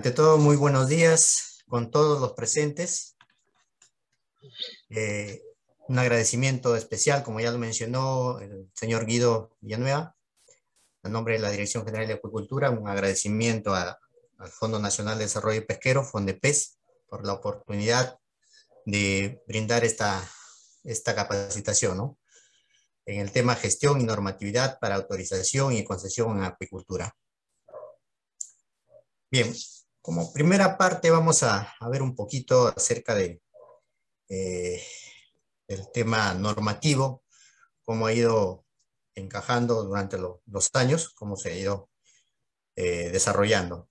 Ante todo, muy buenos días con todos los presentes. Eh, un agradecimiento especial, como ya lo mencionó el señor Guido Villanueva, a nombre de la Dirección General de Acuicultura, un agradecimiento al Fondo Nacional de Desarrollo Pesquero, FONDEPES, por la oportunidad de brindar esta, esta capacitación ¿no? en el tema gestión y normatividad para autorización y concesión en acuicultura. Bien, como primera parte vamos a, ver un poquito acerca eh, del tema normativo, cómo ha ido encajando durante los años, cómo se ha ido eh, desarrollando.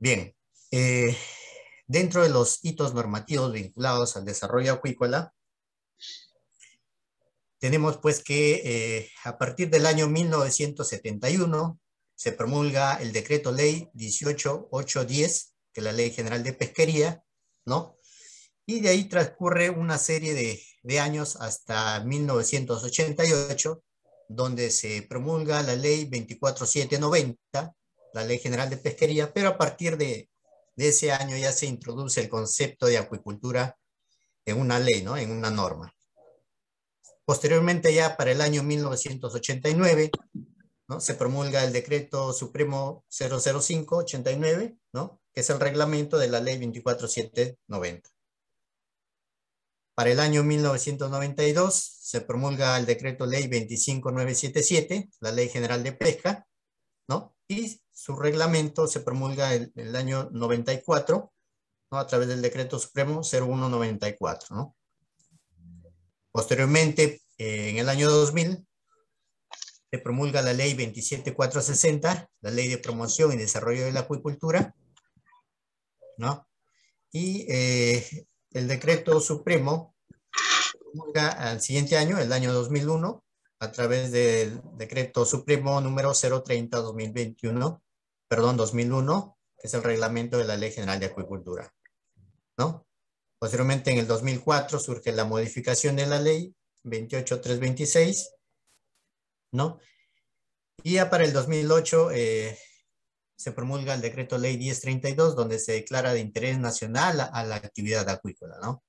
Bien, eh, dentro de los hitos normativos vinculados al desarrollo acuícola, tenemos pues que eh, a partir del año 1971 se promulga el decreto ley 18810, que es la ley general de pesquería, ¿no? Y de ahí transcurre una serie de, años hasta 1988, donde se promulga la ley 24790, la ley general de pesquería, pero a partir de, de ese año ya se introduce el concepto de acuicultura en una ley, ¿no? En una norma. Posteriormente, ya para el año 1989, ¿no? se promulga el decreto supremo 00589 89 ¿no? que es el reglamento de la ley 24790. Para el año 1992 se promulga el decreto ley 25977, la ley general de pesca, ¿no? y su reglamento se promulga en el, el, año 94 ¿no? a través del decreto supremo 0194. ¿no? Posteriormente, en el año 2000 se promulga la ley 27460, la ley de promoción y desarrollo de la acuicultura, ¿no? Y eh, el decreto supremo promulga al siguiente año, el año 2001, a través del decreto supremo número 030-2021, perdón, 2001, que es el reglamento de la Ley General de Acuicultura, ¿no? Posteriormente, en el 2004, surge la modificación de la ley 28326, ¿no? Y ya para el 2008 eh, se promulga el decreto ley 1032, donde se declara de interés nacional a, la actividad acuícola, ¿no?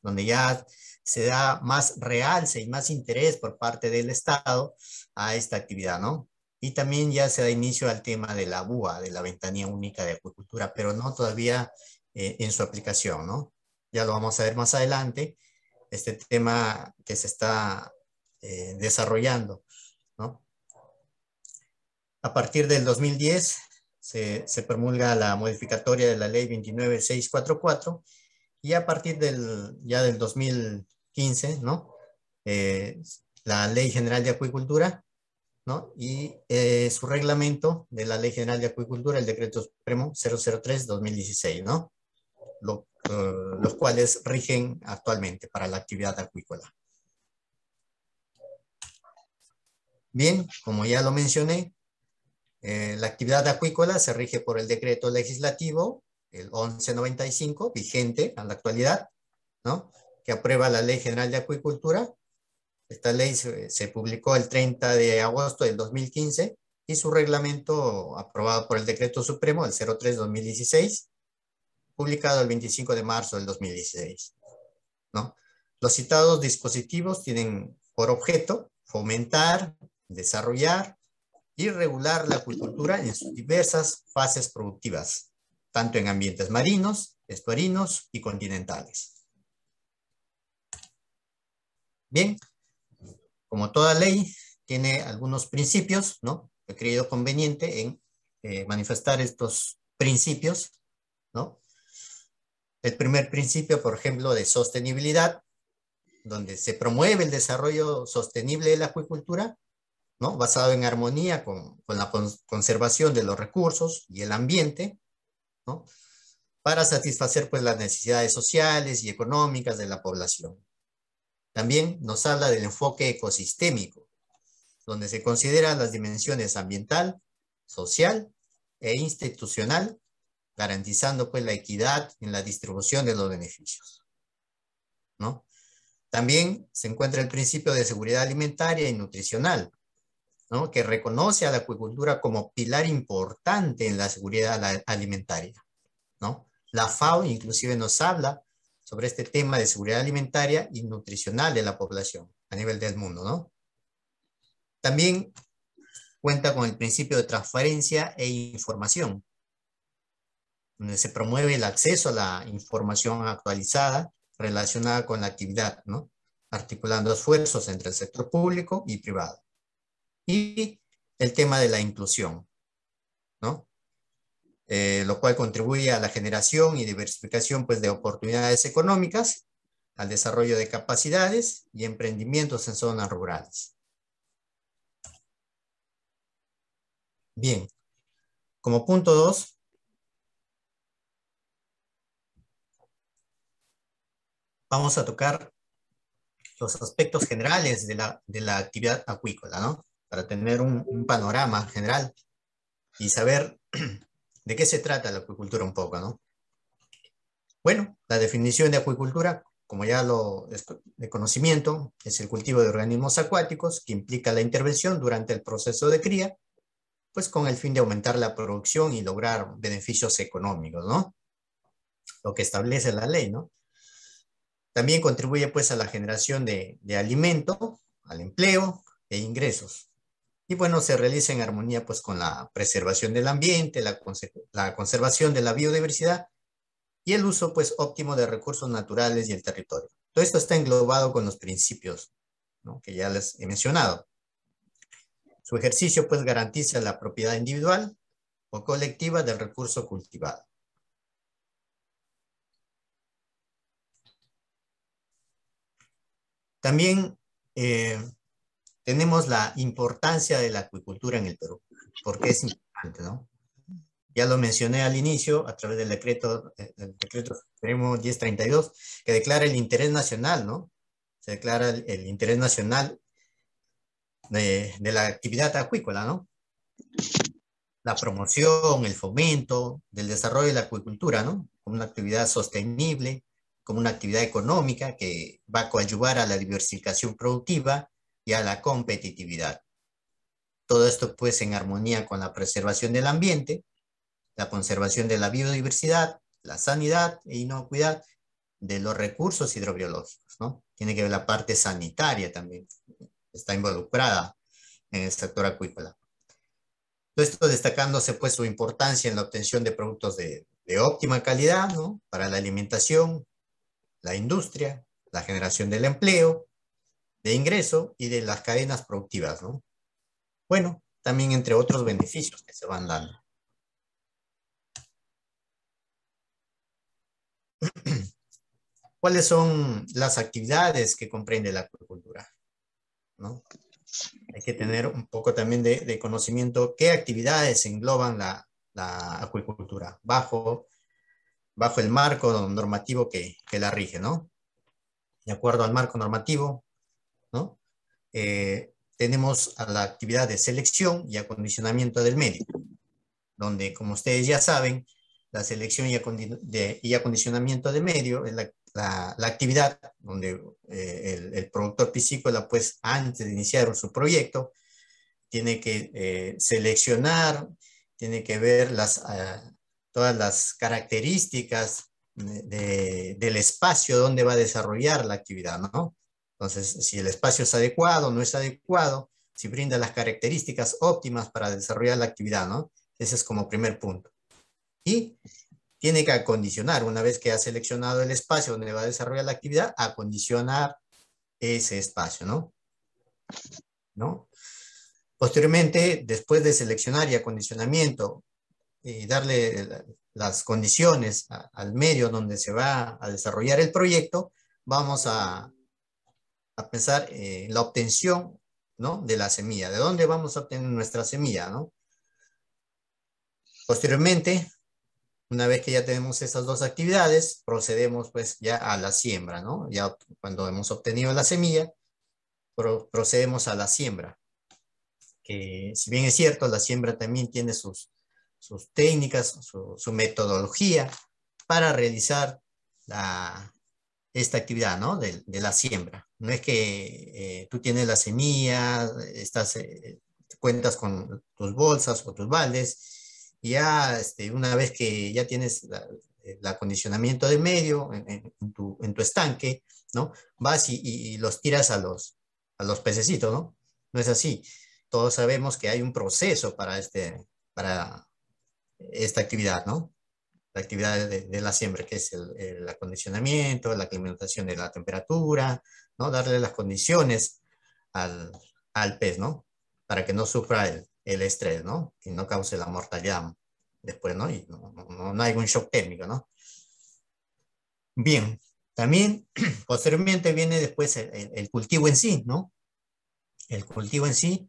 Donde ya se da más realce y más interés por parte del Estado a esta actividad, ¿no? Y también ya se da inicio al tema de la BUA, de la Ventanía Única de Acuicultura, pero no todavía eh, en su aplicación, ¿no? Ya lo vamos a ver más adelante este tema que se está eh, desarrollando. ¿no? A partir del 2010 se, se, promulga la modificatoria de la ley 29644 y a partir del, ya del 2015, ¿no? Eh, la ley general de acuicultura ¿no? y eh, su reglamento de la Ley General de Acuicultura, el Decreto Supremo 003-2016, ¿no? Lo, eh, los cuales rigen actualmente para la actividad acuícola. Bien, como ya lo mencioné, eh, la actividad acuícola se rige por el decreto legislativo, el 1195, vigente a la actualidad, ¿no? que aprueba la Ley General de Acuicultura. Esta ley se, se publicó el 30 de agosto del 2015 y su reglamento aprobado por el decreto supremo, el 03-2016, publicado el 25 de marzo del 2016. ¿no? Los citados dispositivos tienen por objeto fomentar, desarrollar y regular la acuicultura en sus diversas fases productivas, tanto en ambientes marinos, estuarinos y continentales. Bien, como toda ley, tiene algunos principios, ¿no? He creído conveniente en eh, manifestar estos principios, ¿no? El primer principio, por ejemplo, de sostenibilidad, donde se promueve el desarrollo sostenible de la acuicultura, ¿no? basado en armonía con, la conservación de los recursos y el ambiente, para satisfacer pues, las necesidades sociales y económicas de la población. También nos habla del enfoque ecosistémico, donde se consideran las dimensiones ambiental, social e institucional garantizando pues la equidad en la distribución de los beneficios. ¿no? También se encuentra el principio de seguridad alimentaria y nutricional, ¿no? que reconoce a la acuicultura como pilar importante en la seguridad alimentaria. ¿no? La FAO inclusive nos habla sobre este tema de seguridad alimentaria y nutricional de la población a nivel del mundo. ¿no? También cuenta con el principio de transparencia e información, donde se promueve el acceso a la información actualizada relacionada con la actividad, ¿no? articulando esfuerzos entre el sector público y privado. Y el tema de la inclusión, ¿no? Eh, lo cual contribuye a la generación y diversificación pues, de oportunidades económicas, al desarrollo de capacidades y emprendimientos en zonas rurales. Bien, como punto dos, vamos a tocar los aspectos generales de la, de la actividad acuícola, ¿no? Para tener un, panorama general y saber de qué se trata la acuicultura un poco, ¿no? Bueno, la definición de acuicultura, como ya lo de conocimiento, es el cultivo de organismos acuáticos que implica la intervención durante el proceso de cría, pues con el fin de aumentar la producción y lograr beneficios económicos, ¿no? Lo que establece la ley, ¿no? También contribuye pues a la generación de, alimento, al empleo e ingresos. Y bueno, se realiza en armonía pues con la preservación del ambiente, la, conservación de la biodiversidad y el uso pues óptimo de recursos naturales y el territorio. Todo esto está englobado con los principios que ya les he mencionado. Su ejercicio pues garantiza la propiedad individual o colectiva del recurso cultivado. También eh, tenemos la importancia de la acuicultura en el Perú, porque es importante, ¿no? Ya lo mencioné al inicio a través del decreto, eh, el decreto supremo 1032, que declara el interés nacional, ¿no? Se declara el, interés nacional de, de, la actividad acuícola, ¿no? La promoción, el fomento del desarrollo de la acuicultura, ¿no? Como una actividad sostenible, como una actividad económica que va a coadyuvar a la diversificación productiva y a la competitividad. Todo esto pues en armonía con la preservación del ambiente, la conservación de la biodiversidad, la sanidad e inocuidad de los recursos hidrobiológicos, ¿no? Tiene que ver la parte sanitaria también, está involucrada en el sector acuícola. Todo esto destacándose pues su importancia en la obtención de productos de, de óptima calidad, ¿no? Para la alimentación, la industria, la generación del empleo, de ingreso y de las cadenas productivas, ¿no? Bueno, también entre otros beneficios que se van dando. ¿Cuáles son las actividades que comprende la acuicultura? Hay que tener un poco también de, conocimiento qué actividades engloban la, la acuicultura bajo bajo el marco normativo que, la rige, ¿no? De acuerdo al marco normativo, ¿no? Eh, tenemos a la actividad de selección y acondicionamiento del medio, donde, como ustedes ya saben, la selección y, acondicionamiento de medio es la, actividad donde eh, el, productor piscícola, pues antes de iniciar su proyecto, tiene que eh, seleccionar, tiene que ver las, ah, todas las características del espacio donde va a desarrollar la actividad, ¿no? Entonces, si el espacio es adecuado, no es adecuado, si brinda las características óptimas para desarrollar la actividad, ¿no? Ese es como primer punto. Y tiene que acondicionar, una vez que ha seleccionado el espacio donde va a desarrollar la actividad, acondicionar ese espacio, ¿no? ¿No? Posteriormente, después de seleccionar y acondicionamiento y eh, darle las condiciones al medio donde se va a desarrollar el proyecto, vamos a, a pensar en eh, la obtención ¿no? de la semilla, de dónde vamos a obtener nuestra semilla. Posteriormente, una vez que ya tenemos estas dos actividades, procedemos pues ya a la siembra, ¿no? Ya cuando hemos obtenido la semilla, procedemos a la siembra. Que si bien es cierto, la siembra también tiene sus, sus técnicas, su, metodología para realizar esta actividad ¿no? de, la siembra. No es que eh, tú tienes la semilla, estás, eh, cuentas con tus bolsas o tus baldes, y ya este, una vez que ya tienes el acondicionamiento del medio en, tu, estanque, ¿no? vas y, los tiras a los, a los pececitos, ¿no? No es así. Todos sabemos que hay un proceso para, este, para esta actividad, ¿no? La actividad de, la siembra, que es el, acondicionamiento, la aclimatación de la temperatura, ¿no? Darle las condiciones al, al pez, ¿no? Para que no sufra el, estrés, ¿no? Y no cause la mortalidad después, ¿no? Y no, hay un shock térmico, ¿no? Bien, también posteriormente viene después el, el, cultivo en sí, ¿no? El cultivo en sí,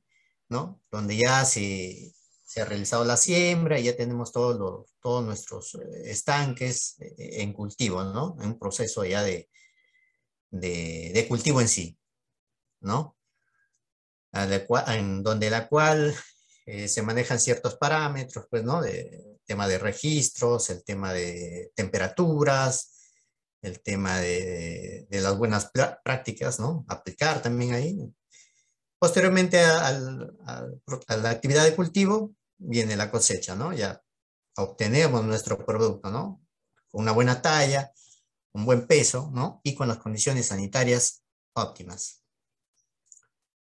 ¿no? Donde ya se, se ha realizado la siembra y ya tenemos todos todos nuestros eh, estanques eh, en cultivo, ¿no? En un proceso ya de, cultivo en sí, ¿no? en donde la cual eh, se manejan ciertos parámetros, pues, ¿no? De, tema de registros, el tema de temperaturas, el tema de, las buenas prácticas, ¿no? Aplicar también ahí. Posteriormente a la actividad de cultivo, viene la cosecha, ¿no? Ya obtenemos nuestro producto, ¿no? Una buena talla, un buen peso, ¿no? Y con las condiciones sanitarias óptimas.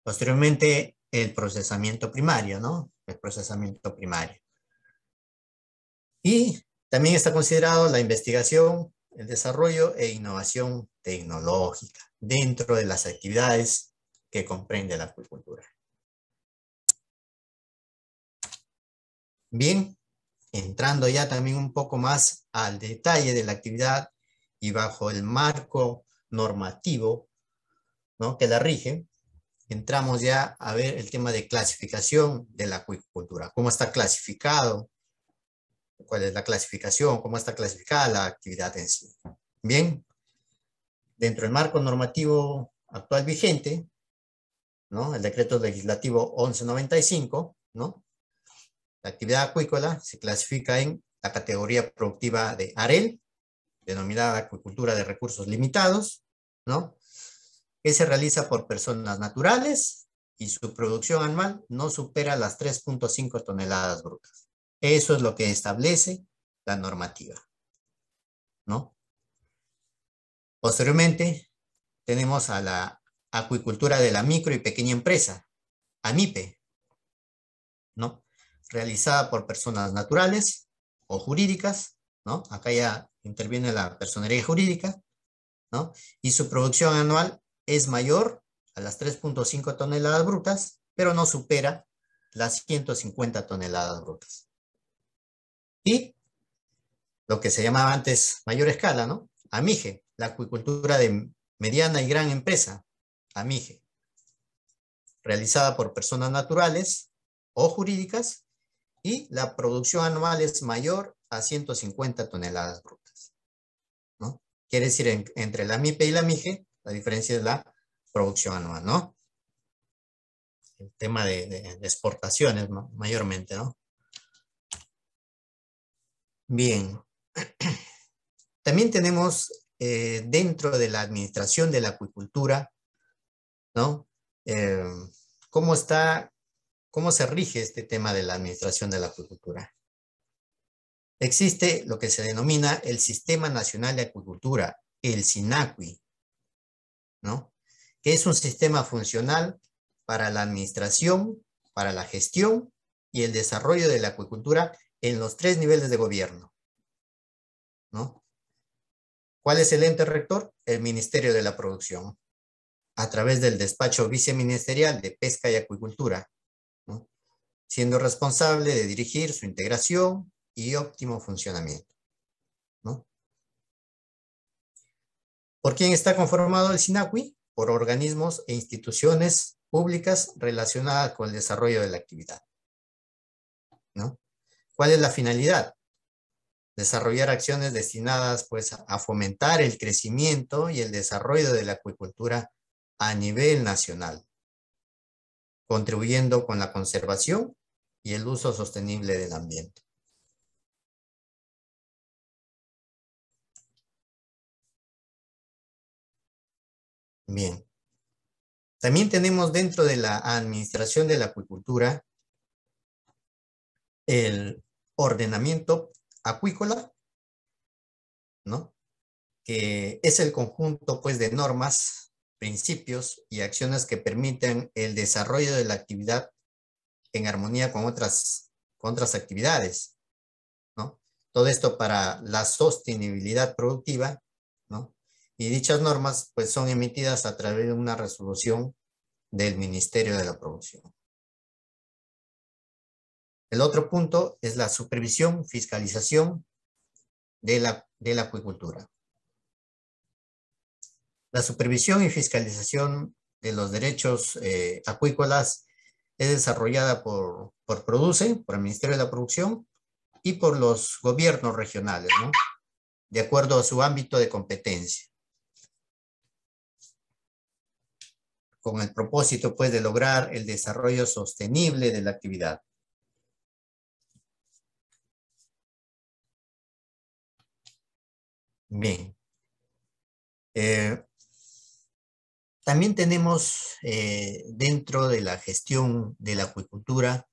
Posteriormente, el procesamiento primario, ¿no? El procesamiento primario. Y también está considerado la investigación, el desarrollo e innovación tecnológica dentro de las actividades que comprende la agricultura. Bien, entrando ya también un poco más al detalle de la actividad y bajo el marco normativo ¿no? que la rige, entramos ya a ver el tema de clasificación de la acuicultura. ¿Cómo está clasificado? ¿Cuál es la clasificación? ¿Cómo está clasificada la actividad en sí? Bien, dentro del marco normativo actual vigente, ¿no? el decreto legislativo 1195, ¿no? La actividad acuícola se clasifica en la categoría productiva de AREL, denominada acuicultura de recursos limitados, ¿no? que se realiza por personas naturales y su producción anual no supera las 3.5 toneladas brutas. Eso es lo que establece la normativa. ¿no? Posteriormente, tenemos a la acuicultura de la micro y pequeña empresa, ANIPE, ¿no? realizada por personas naturales o jurídicas, ¿no? Acá ya interviene la personería jurídica, ¿no? Y su producción anual es mayor a las 3.5 toneladas brutas, pero no supera las 150 toneladas brutas. Y lo que se llamaba antes mayor escala, ¿no? AMIGE, la acuicultura de mediana y gran empresa, AMIGE, realizada por personas naturales o jurídicas y la producción anual es mayor a 150 toneladas brutas. ¿no? Quiere decir, entre la MIPE y la MIGE, la diferencia es la producción anual, ¿no? El tema de, exportaciones mayormente, ¿no? Bien. También tenemos eh, dentro de la administración de la acuicultura, ¿no? Eh, ¿Cómo está ¿Cómo se rige este tema de la administración de la acuicultura? Existe lo que se denomina el Sistema Nacional de Acuicultura, el SINACUI, ¿no? que es un sistema funcional para la administración, para la gestión y el desarrollo de la acuicultura en los tres niveles de gobierno. ¿no? ¿Cuál es el ente rector? El Ministerio de la Producción, a través del despacho viceministerial de Pesca y Acuicultura, siendo responsable de dirigir su integración y óptimo funcionamiento. ¿Por quién está conformado el SINACUI? Por organismos e instituciones públicas relacionadas con el desarrollo de la actividad. ¿Cuál es la finalidad? Desarrollar acciones destinadas pues, a fomentar el crecimiento y el desarrollo de la acuicultura a nivel nacional, contribuyendo con la conservación y el uso sostenible del ambiente. Bien. También tenemos dentro de la administración de la acuicultura el ordenamiento acuícola, ¿no? Que es el conjunto, pues, de normas, principios y acciones que permiten el desarrollo de la actividad en armonía con otras, actividades, Todo esto para la sostenibilidad productiva, ¿no? Y dichas normas, pues, son emitidas a través de una resolución del Ministerio de la Producción. El otro punto es la supervisión, fiscalización de la, acuicultura. La supervisión y fiscalización de los derechos eh, acuícolas es desarrollada por, por Produce, por el Ministerio de la Producción y por los gobiernos regionales, ¿no? de acuerdo a su ámbito de competencia. con el propósito pues de lograr el desarrollo sostenible de la actividad. Bien. Eh, también tenemos eh, dentro de la gestión de la acuicultura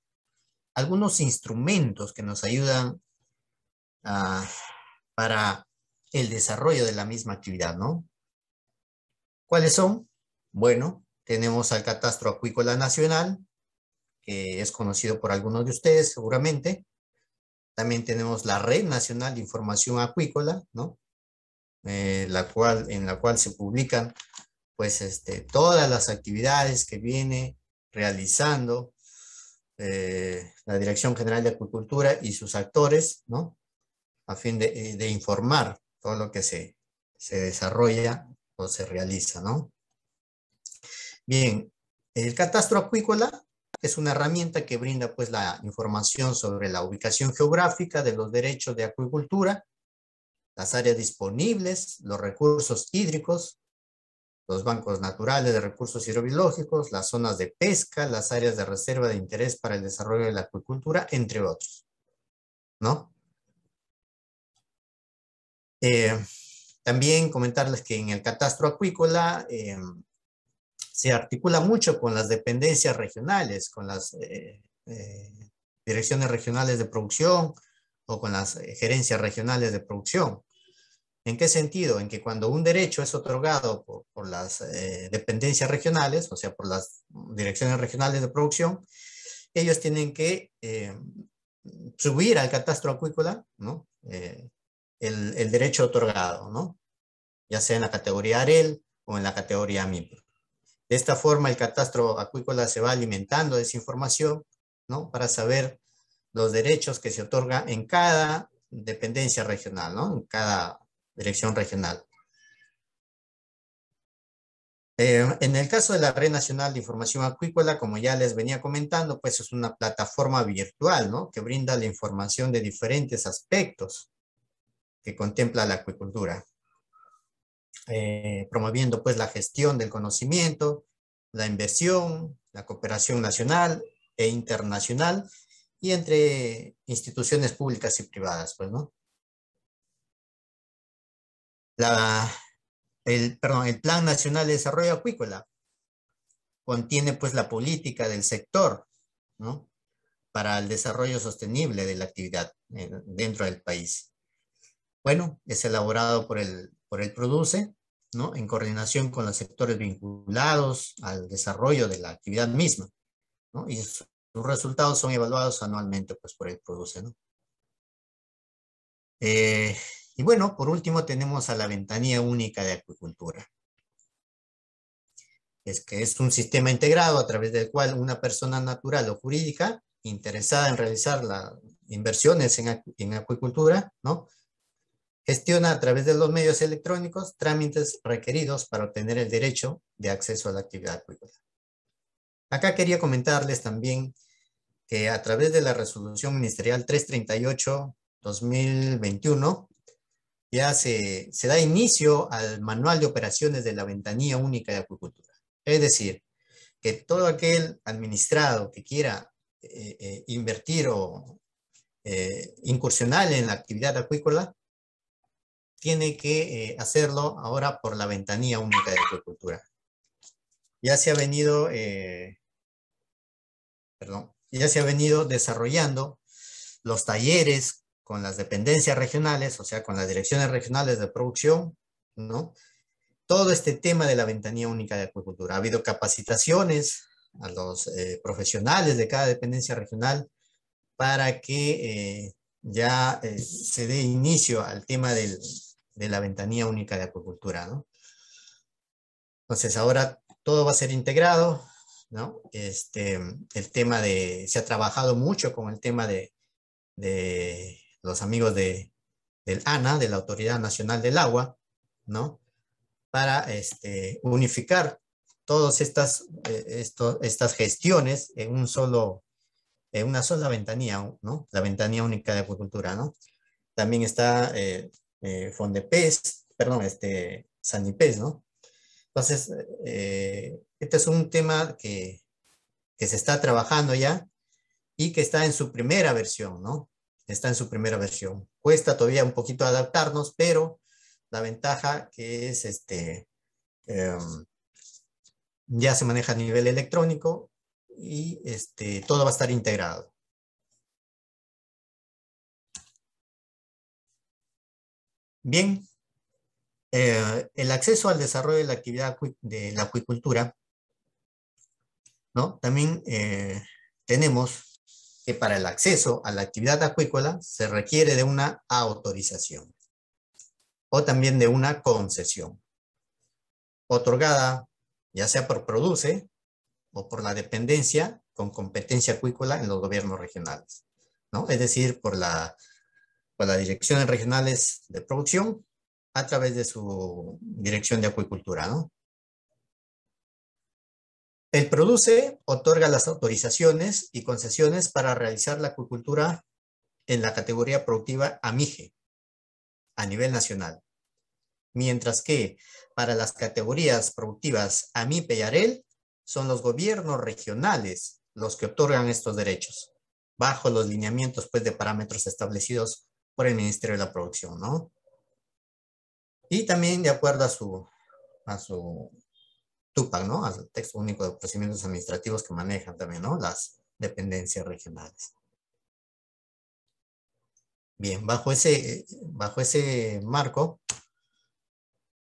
algunos instrumentos que nos ayudan para el desarrollo de la misma actividad, ¿no? ¿Cuáles son? Bueno, tenemos al Catastro Acuícola Nacional, que es conocido por algunos de ustedes seguramente. También tenemos la Red Nacional de Información Acuícola, ¿no? Eh, la cual, en la cual se publican pues este, todas las actividades que viene realizando eh, la Dirección General de Acuicultura y sus actores, ¿no? A fin eh, de, informar todo lo que se, se, desarrolla o se realiza, ¿no? Bien, el catastro acuícola es una herramienta que brinda pues la información sobre la ubicación geográfica de los derechos de acuicultura, las áreas disponibles, los recursos hídricos, los bancos naturales de recursos hidrobiológicos, las zonas de pesca, las áreas de reserva de interés para el desarrollo de la acuicultura, entre otros. ¿No? Eh, también comentarles que en el catastro acuícola eh, se articula mucho con las dependencias regionales, con las eh, direcciones regionales de producción o con las gerencias regionales de producción. ¿En qué sentido? En que cuando un derecho es otorgado por, las eh, dependencias regionales, o sea, por las direcciones regionales de producción, ellos tienen que eh, subir al catastro acuícola eh, el, derecho otorgado, ¿no? ya sea en la categoría AREL o en la categoría MIPRO. De esta forma, el catastro acuícola se va alimentando de esa información ¿no? para saber los derechos que se otorga en cada dependencia regional, ¿no? en cada dirección regional. Eh, en el caso de la Red Nacional de Información Acuícola, como ya les venía comentando, pues es una plataforma virtual, ¿no? Que brinda la información de diferentes aspectos que contempla la acuicultura, eh, promoviendo pues la gestión del conocimiento, la inversión, la cooperación nacional e internacional y entre instituciones públicas y privadas, pues, ¿no? el, perdón, el Plan Nacional de Desarrollo Acuícola contiene pues la política del sector, ¿no? Para el desarrollo sostenible de la actividad dentro del país. Bueno, es elaborado por el, por el Produce, ¿no? En coordinación con los sectores vinculados al desarrollo de la actividad misma, Y sus resultados son evaluados anualmente pues por el Produce, ¿no? Eh, y bueno, por último tenemos a la ventanilla única de acuicultura. Es que es un sistema integrado a través del cual una persona natural o jurídica interesada en realizar las inversiones en, acuicultura, ¿no? Gestiona a través de los medios electrónicos trámites requeridos para obtener el derecho de acceso a la actividad acuícola. Acá quería comentarles también que a través de la resolución ministerial 338-2021 ya se, se da inicio al manual de operaciones de la ventanilla única de acuicultura. Es decir, que todo aquel administrado que quiera eh, eh, invertir o eh, incursionar en la actividad acuícola, tiene que hacerlo ahora por la ventanilla única de acuicultura. Ya se ha venido, perdón, ya se ha venido desarrollando los talleres con las dependencias regionales, o sea, con las direcciones regionales de producción, ¿no? Todo este tema de la ventanilla única de acuicultura. Ha habido capacitaciones a los eh, profesionales de cada dependencia regional para que eh, ya eh, se dé inicio al tema de la ventanilla única de acuicultura, ¿no? Entonces, ahora todo va a ser integrado, ¿no? Este, el tema de, se ha trabajado mucho con el tema de los amigos de, del ANA, de la Autoridad Nacional del Agua, ¿no? Para este, unificar todas estas, eh, estas gestiones en, un solo, en una sola ventanilla, ¿no? La ventanilla única de acuicultura, ¿no? También está eh, eh Fondepes, perdón, este, Sanipes, ¿no? Entonces, eh, este es un tema que se está trabajando ya y que está en su primera versión, ¿no? está en su primera versión. Cuesta todavía un poquito adaptarnos, pero la ventaja que es este, em, ya se maneja a nivel electrónico y este, todo va a estar integrado. Bien, eh, el acceso al desarrollo de la actividad de la acuicultura, ¿no? También eh, tenemos para el acceso a la actividad acuícola se requiere de una autorización o también de una concesión, otorgada ya sea por Produce o por la dependencia con competencia acuícola en los gobiernos regionales, ¿no? Es decir, por, la, por las direcciones regionales de producción a través de su dirección de acuicultura, ¿no? El produce otorga las autorizaciones y concesiones para realizar la acuicultura en la categoría productiva AMIGE a nivel nacional, mientras que para las categorías productivas AMIPE y AREL son los gobiernos regionales los que otorgan estos derechos, bajo los lineamientos pues, de parámetros establecidos por el Ministerio de la Producción, Y también de acuerdo a su, a su al texto único de procedimientos administrativos que manejan también, Las dependencias regionales. Bien, bajo ese, bajo ese marco,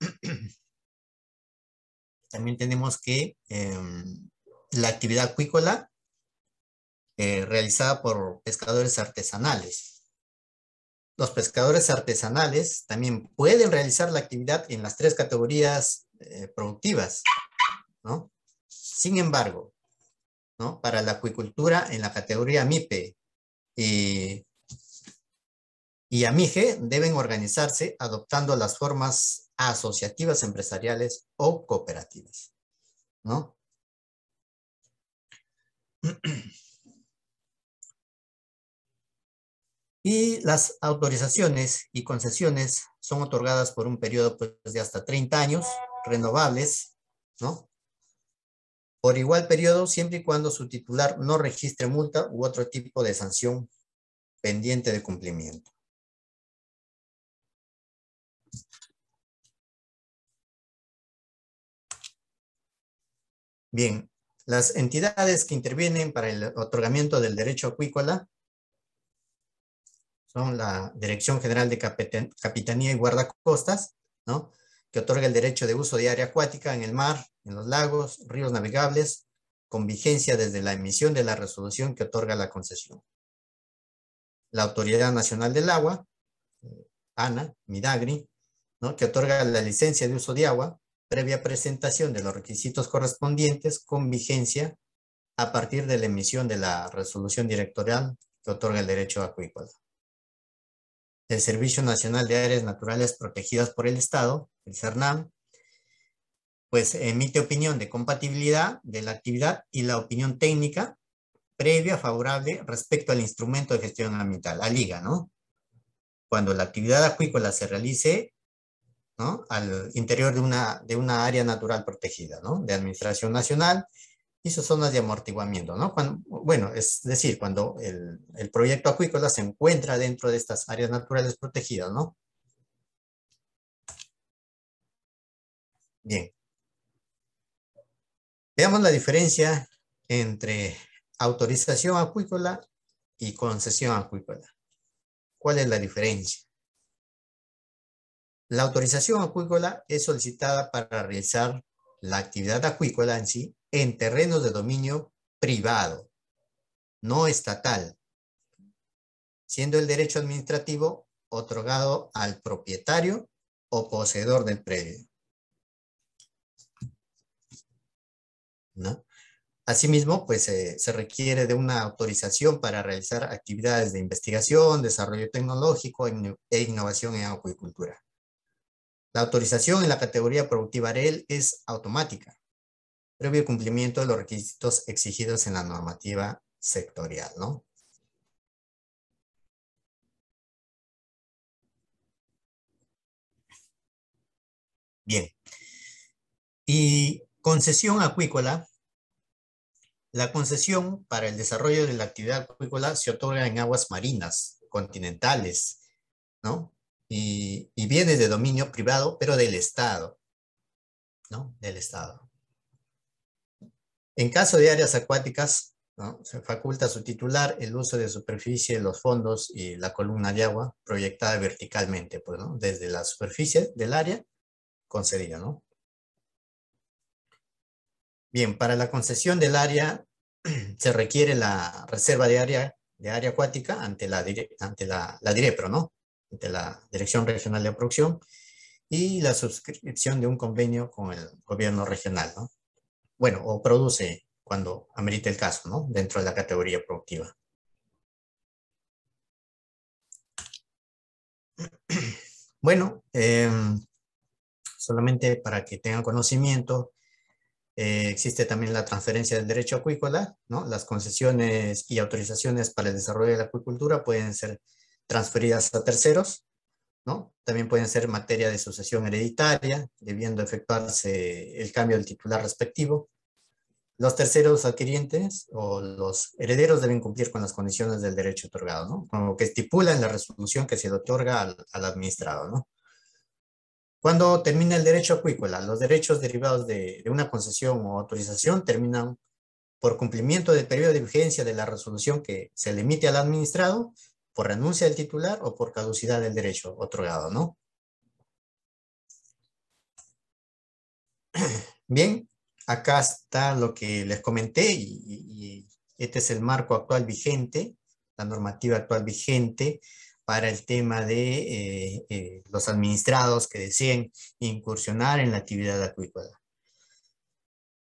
también tenemos que em, la actividad acuícola eh, realizada por pescadores artesanales. Los pescadores artesanales también pueden realizar la actividad en las tres categorías eh, productivas, ¿no? Sin embargo, para la acuicultura en la categoría MIPE y AMIGE deben organizarse adoptando las formas asociativas empresariales o cooperativas. Y las autorizaciones y concesiones son otorgadas por un periodo pues, de hasta 30 años, renovables, ¿no? por igual periodo siempre y cuando su titular no registre multa u otro tipo de sanción pendiente de cumplimiento. Bien, las entidades que intervienen para el otorgamiento del derecho acuícola son la Dirección General de Capitanía y Guardacostas, ¿no? que otorga el derecho de uso de área acuática en el mar, los lagos, ríos navegables, con vigencia desde la emisión de la resolución que otorga la concesión. La Autoridad Nacional del Agua, eh, ANA, Midagri, ¿no? que otorga la licencia de uso de agua previa presentación de los requisitos correspondientes con vigencia a partir de la emisión de la resolución directorial que otorga el derecho acuícola. El Servicio Nacional de Áreas Naturales Protegidas por el Estado, el CERNAM, pues emite opinión de compatibilidad de la actividad y la opinión técnica previa favorable respecto al instrumento de gestión ambiental, la liga, ¿no? Cuando la actividad acuícola se realice ¿no? al interior de una, de una área natural protegida, ¿no? De administración nacional y sus zonas de amortiguamiento, ¿no? bueno, es decir, cuando el, el proyecto acuícola se encuentra dentro de estas áreas naturales protegidas, ¿no? Bien. Veamos la diferencia entre autorización acuícola y concesión acuícola. ¿Cuál es la diferencia? La autorización acuícola es solicitada para realizar la actividad acuícola en sí en terrenos de dominio privado, no estatal, siendo el derecho administrativo otorgado al propietario o poseedor del predio. ¿no? Asimismo, pues eh, se requiere de una autorización para realizar actividades de investigación, desarrollo tecnológico e, e innovación en acuicultura. La autorización en la categoría productiva AREL es automática, previo cumplimiento de los requisitos exigidos en la normativa sectorial, ¿no? Bien. Y Concesión acuícola. La concesión para el desarrollo de la actividad acuícola se otorga en aguas marinas, continentales, ¿no? Y, viene de dominio privado, pero del Estado, ¿no? Del Estado. En caso de áreas acuáticas, ¿no? se faculta a su titular el uso de superficie, los fondos y la columna de agua proyectada verticalmente, pues, ¿no? Desde la superficie del área concedida, ¿no? Bien, para la concesión del área se requiere la reserva de área, de área acuática ante, la, ante la, la DIREPRO, ¿no? Ante la Dirección Regional de Producción y la suscripción de un convenio con el gobierno regional, Bueno, o produce cuando amerite el caso, ¿no? Dentro de la categoría productiva. Bueno, em, solamente para que tengan conocimiento, eh, existe también la transferencia del derecho acuícola, ¿no? Las concesiones y autorizaciones para el desarrollo de la acuicultura pueden ser transferidas a terceros, ¿no? También pueden ser materia de sucesión hereditaria, debiendo efectuarse el cambio del titular respectivo. Los terceros adquirientes o los herederos deben cumplir con las condiciones del derecho otorgado, ¿no? Como que estipula en la resolución que se le otorga al, al administrado, ¿no? Cuando termina el derecho acuícola, los derechos derivados de, una concesión o autorización terminan por cumplimiento del periodo de vigencia de la resolución que se le emite al administrado, por renuncia del titular o por caducidad del derecho otorgado, ¿no? Bien, acá está lo que les comenté y este es el marco actual vigente, la normativa actual vigente para el tema de eh, eh, los administrados que decían incursionar en la actividad acuícola.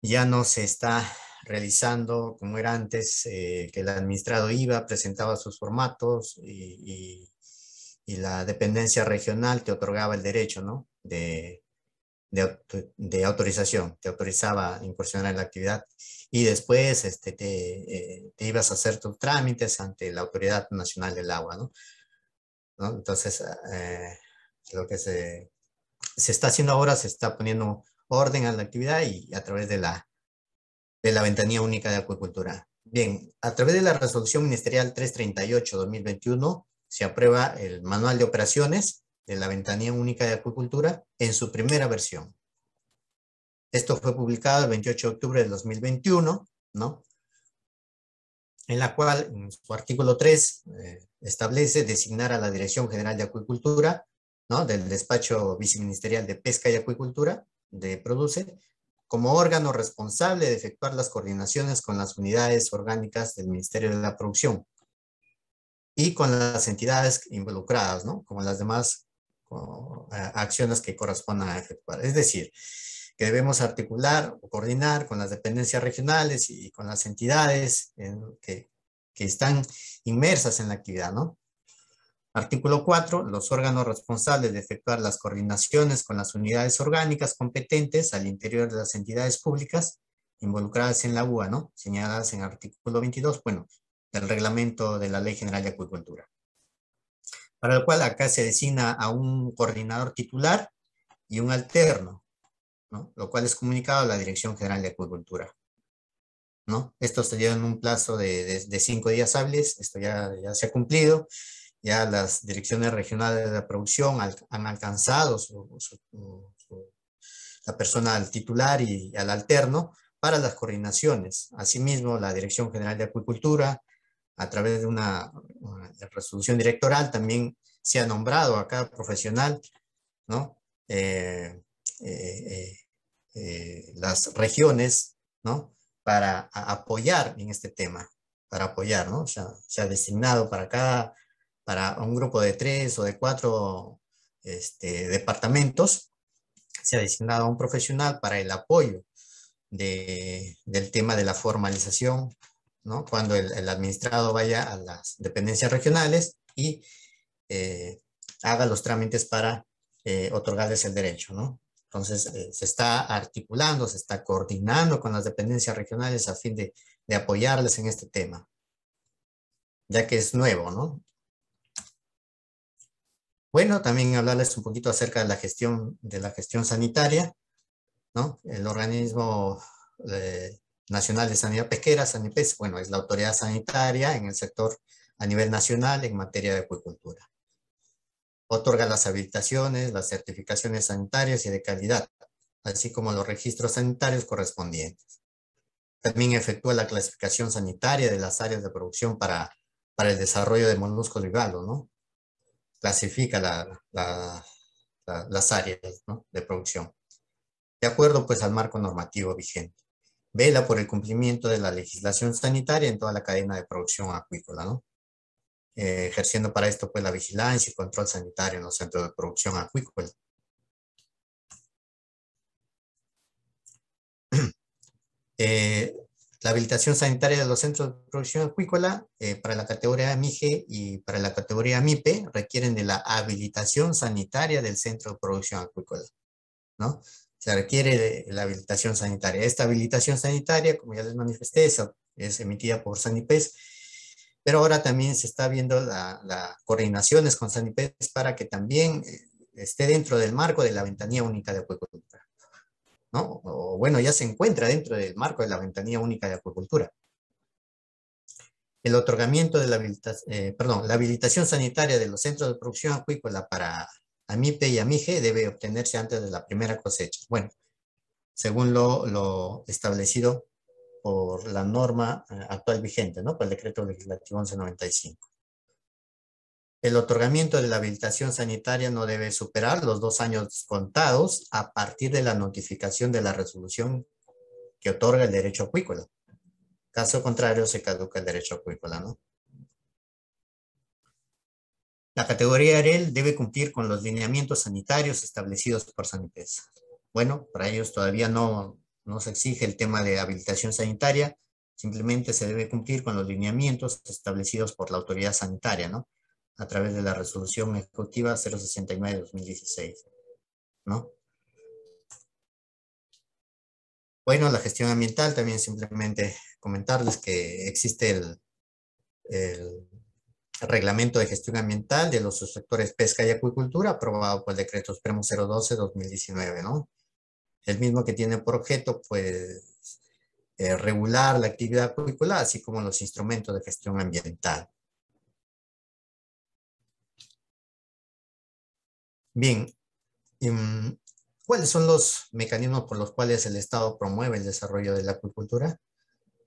Ya no se está realizando como era antes, eh, que el administrado iba, presentaba sus formatos y, la dependencia regional te otorgaba el derecho ¿no? de, de, autorización, te autorizaba incursionar en la actividad y después este, te, te ibas a hacer tus trámites ante la Autoridad Nacional del Agua. ¿no? Entonces, lo eh, que se, está haciendo ahora, se está poniendo orden a la actividad y a través de la, de la ventanilla única de acuicultura. Bien, a través de la resolución ministerial 338-2021 se aprueba el manual de operaciones de la ventanilla única de acuicultura en su primera versión. Esto fue publicado el 28 de octubre de 2021, ¿no? en la cual su artículo 3 eh, establece designar a la Dirección General de Acuicultura ¿no? del Despacho Viceministerial de Pesca y Acuicultura de Produce como órgano responsable de efectuar las coordinaciones con las unidades orgánicas del Ministerio de la Producción y con las entidades involucradas, ¿no? como las demás eh, acciones que correspondan a efectuar. Es decir, que debemos articular o coordinar con las dependencias regionales y con las entidades que, están inmersas en la actividad, ¿no? Artículo 4. Los órganos responsables de efectuar las coordinaciones con las unidades orgánicas competentes al interior de las entidades públicas involucradas en la UA, ¿no? Señaladas en artículo 22, bueno, del reglamento de la Ley General de Acuicultura. Para el cual acá se designa a un coordinador titular y un alterno, ¿no? lo cual es comunicado a la Dirección General de Acuicultura. ¿no? Esto se lleva en un plazo de, cinco días hábiles, esto ya, se ha cumplido, ya las direcciones regionales de producción han alcanzado la persona al titular y, al alterno para las coordinaciones. Asimismo, la Dirección General de Acuicultura, a través de una, resolución directoral, también se ha nombrado a cada profesional, ¿no? Eh, eh, eh, eh, las regiones, ¿no? Para apoyar en este tema, para apoyar, ¿no? Se ha, se ha designado para cada, para un grupo de tres o de cuatro este, departamentos, se ha designado a un profesional para el apoyo del tema de la formalización, ¿no? Cuando el, administrado vaya a las dependencias regionales y haga los trámites para otorgarles el derecho, ¿no? Entonces, eh, se está articulando, se está coordinando con las dependencias regionales a fin de, apoyarles en este tema, ya que es nuevo, ¿no? Bueno, también hablarles un poquito acerca de la gestión, de la gestión sanitaria, ¿no? El organismo eh, Nacional de Sanidad Pesquera, SANIPES, bueno, es la autoridad sanitaria en el sector a nivel nacional en materia de acuicultura otorga las habilitaciones, las certificaciones sanitarias y de calidad, así como los registros sanitarios correspondientes. También efectúa la clasificación sanitaria de las áreas de producción para, para el desarrollo de moluscos bivalvos, ¿no? Clasifica la, las áreas de producción. De acuerdo, pues, al marco normativo vigente. Vela por el cumplimiento de la legislación sanitaria en toda la cadena de producción acuícola, ¿no? Eh, ejerciendo para esto pues la vigilancia y control sanitario en los centros de producción acuícola. Eh, la habilitación sanitaria de los centros de producción acuícola eh, para la categoría MIGE y para la categoría MIPE requieren de la habilitación sanitaria del centro de producción acuícola. ¿no? Se requiere de la habilitación sanitaria. Esta habilitación sanitaria, como ya les manifesté, es emitida por Sanipes pero ahora también se está viendo la, coordinaciones con Sanipes para que también eh, esté dentro del marco de la ventanilla única de acuicultura. ¿no? O bueno, ya se encuentra dentro del marco de la ventanilla única de acuicultura. El otorgamiento de la habilitación, eh, perdón, la habilitación sanitaria de los centros de producción acuícola para AMIPE y AMIGE debe obtenerse antes de la primera cosecha. Bueno, según lo establecido por la norma eh, actual vigente, ¿no? por el decreto legislativo 1195. El otorgamiento de la habilitación sanitaria no debe superar los dos años contados a partir de la notificación de la resolución que otorga el derecho acuícola. Caso contrario, se caduca el derecho acuícola, ¿no? La categoría AREL debe cumplir con los lineamientos sanitarios establecidos por Sanitesa. Bueno, para ellos todavía no, no se exige el tema de habilitación sanitaria, simplemente se debe cumplir con los lineamientos establecidos por la autoridad sanitaria, ¿no? A través de la resolución ejecutiva 069 de 2016, ¿no? Bueno, la gestión ambiental también simplemente comentarles que existe el, reglamento de gestión ambiental de los sectores pesca y acuicultura aprobado por el decreto Supremo 012-2019, ¿no? el mismo que tiene por objeto pues, eh, regular la actividad curricular, así como los instrumentos de gestión ambiental. Bien, mm, ¿cuáles son los mecanismos por los cuales el Estado promueve el desarrollo de la acuicultura?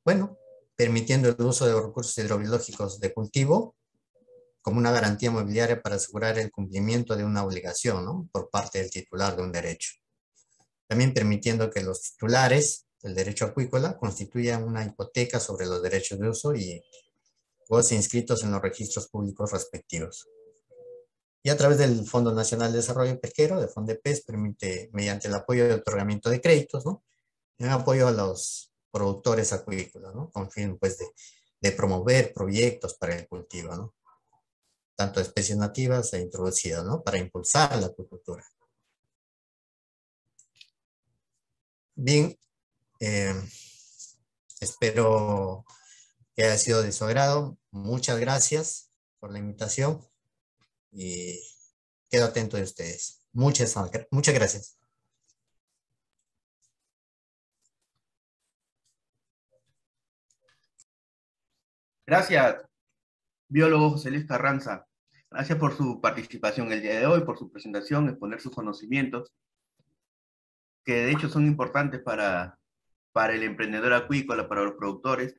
Bueno, permitiendo el uso de recursos hidrobiológicos de cultivo como una garantía mobiliaria para asegurar el cumplimiento de una obligación ¿no? por parte del titular de un derecho también permitiendo que los titulares del derecho acuícola constituyan una hipoteca sobre los derechos de uso y goce inscritos en los registros públicos respectivos. Y a través del Fondo Nacional de Desarrollo Pesquero, de pes permite, mediante el apoyo de otorgamiento de créditos, ¿no? En apoyo a los productores acuícolas, Con fin, pues, de, promover proyectos para el cultivo, ¿no? Tanto especies nativas e introducidas, Para impulsar la acuicultura. Bien, eh, espero que haya sido de su agrado. Muchas gracias por la invitación y quedo atento de ustedes. Muchas, muchas gracias. Gracias, biólogo José Luis Carranza. Gracias por su participación el día de hoy, por su presentación, exponer sus conocimientos que de hecho son importantes para, para el emprendedor acuícola, para los productores,